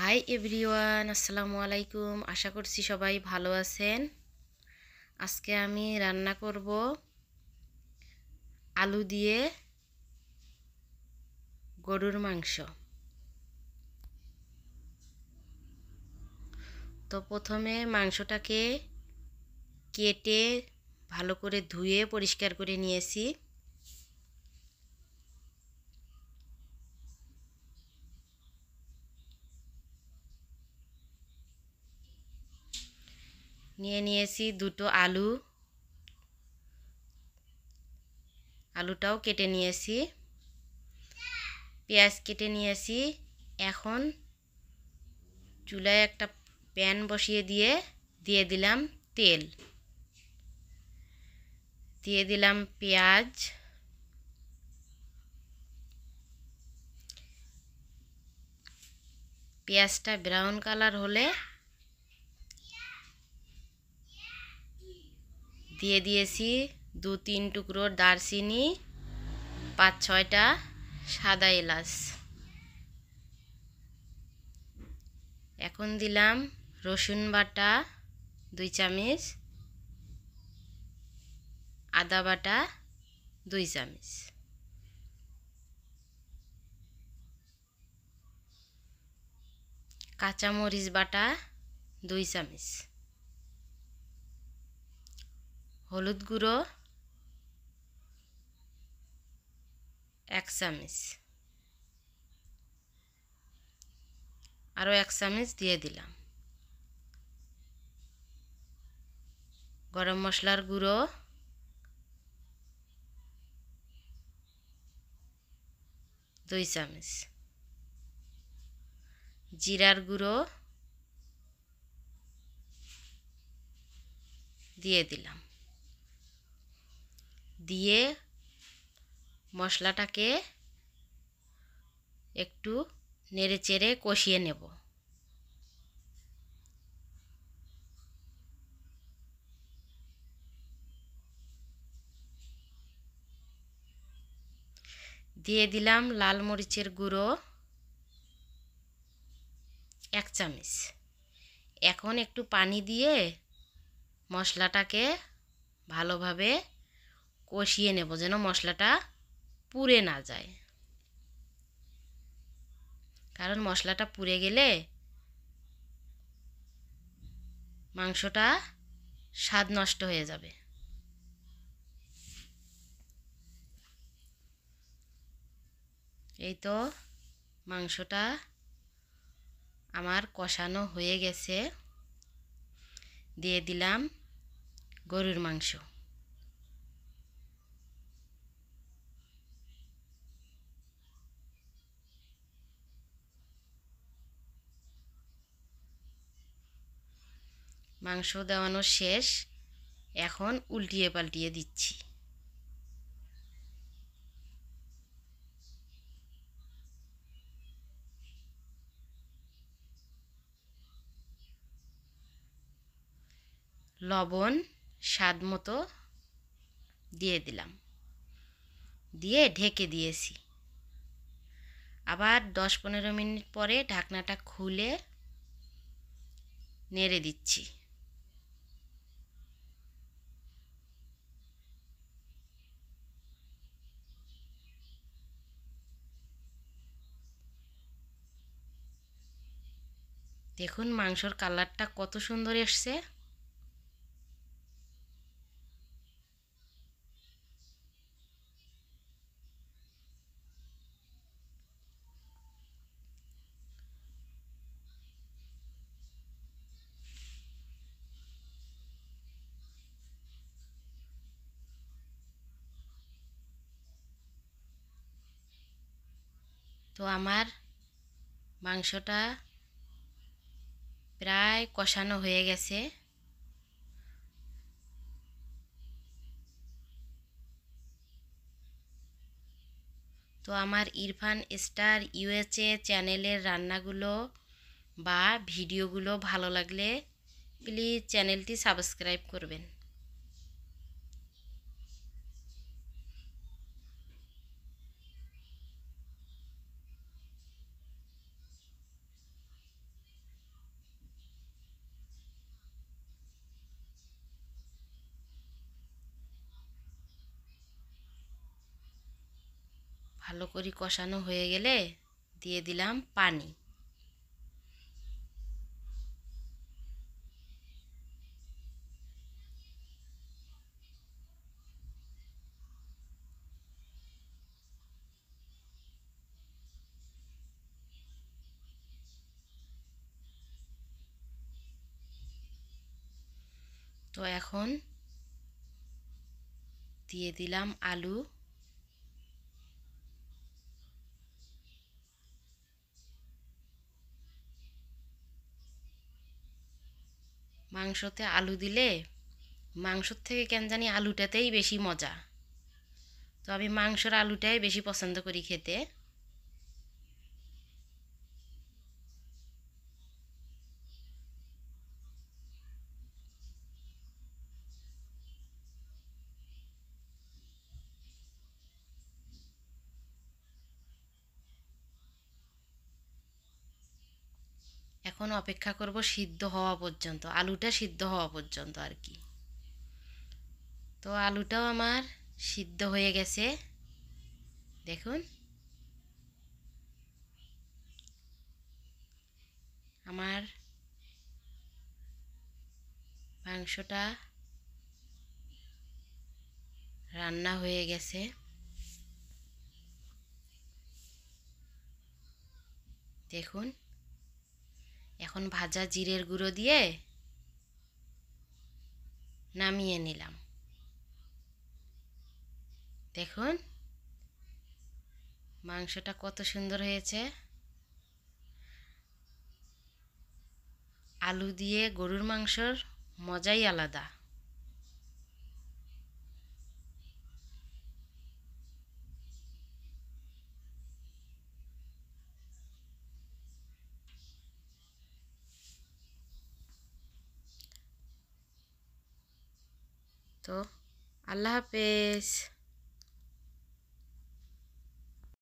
hi everyone আসসালামু আলাইকুম আশা করছি সবাই ভালো আছেন আজকে আমি রান্না করব আলু দিয়ে গরুর মাংস তো প্রথমে মাংসটাকে কেটে ভালো করে ধুয়ে পরিষ্কার করে নিয়েছি নিয়ে নিয়েছি দুটো আলু আলুটাও কেটে নিয়েছি পেঁয়াজ কেটে নিয়েছি এখন চুলায় একটা প্যান বসিয়ে দিয়ে দিয়ে দিলাম তেল দিয়ে দিলাম পেঁয়াজ পেঁয়াজটা ব্রাউন কালার হলে দিয়ে দিয়েছি দু তিন টুকরো দারচিনি পাঁচ ছয়টা সাদা এলাচ এখন দিলাম রসুন বাটা দুই চামচ আদা বাটা দুই চামচ কাঁচামরিচ বাটা দুই চামচ হলুদ গুঁড়ো এক চামচ আরও এক চামচ দিয়ে দিলাম গরম মশলার গুঁড়ো দুই চামচ জিরার গুঁড়ো দিয়ে দিলাম দিয়ে মশলাটাকে একটু নেড়ে চেড়ে কষিয়ে নেব দিয়ে দিলাম লাল মরিচের গুঁড়ো এক চামচ এখন একটু পানি দিয়ে মশলাটাকে ভালোভাবে কষিয়ে নেব যেন মশলাটা পুড়ে না যায় কারণ মশলাটা পুড়ে গেলে মাংসটা স্বাদ নষ্ট হয়ে যাবে এই তো মাংসটা আমার কষানো হয়ে গেছে দিয়ে দিলাম গরুর মাংস মাংস দেওয়ানো শেষ এখন উল্টিয়ে পাল্টিয়ে দিচ্ছি লবণ স্বাদ মতো দিয়ে দিলাম দিয়ে ঢেকে দিয়েছি আবার দশ পনেরো মিনিট পরে ঢাকনাটা খুলে নেড়ে দিচ্ছি দেখুন মাংসর কালারটা কত সুন্দর এসছে তো আমার মাংসটা প্রায় কষানো হয়ে গেছে তো আমার ইরফান স্টার ইউএচএ চ্যানেলের রান্নাগুলো বা ভিডিওগুলো ভালো লাগলে প্লিজ চ্যানেলটি সাবস্ক্রাইব করবেন ভালো করে কষানো হয়ে গেলে দিয়ে দিলাম পানি তো এখন দিয়ে দিলাম আলু মাংসতে আলু দিলে মাংসর থেকে কেন জানি আলুটাতেই বেশি মজা তো আমি মাংসর আলুটাই বেশি পছন্দ করি খেতে এখন অপেক্ষা করব সিদ্ধ হওয়া পর্যন্ত আলুটা সিদ্ধ হওয়া পর্যন্ত আর কি তো আলুটাও আমার সিদ্ধ হয়ে গেছে দেখুন আমার মাংসটা রান্না হয়ে গেছে দেখুন এখন ভাজা জিরের গুঁড়ো দিয়ে নামিয়ে নিলাম দেখুন মাংসটা কত সুন্দর হয়েছে আলু দিয়ে গরুর মাংসর মজাই আলাদা to Allah peace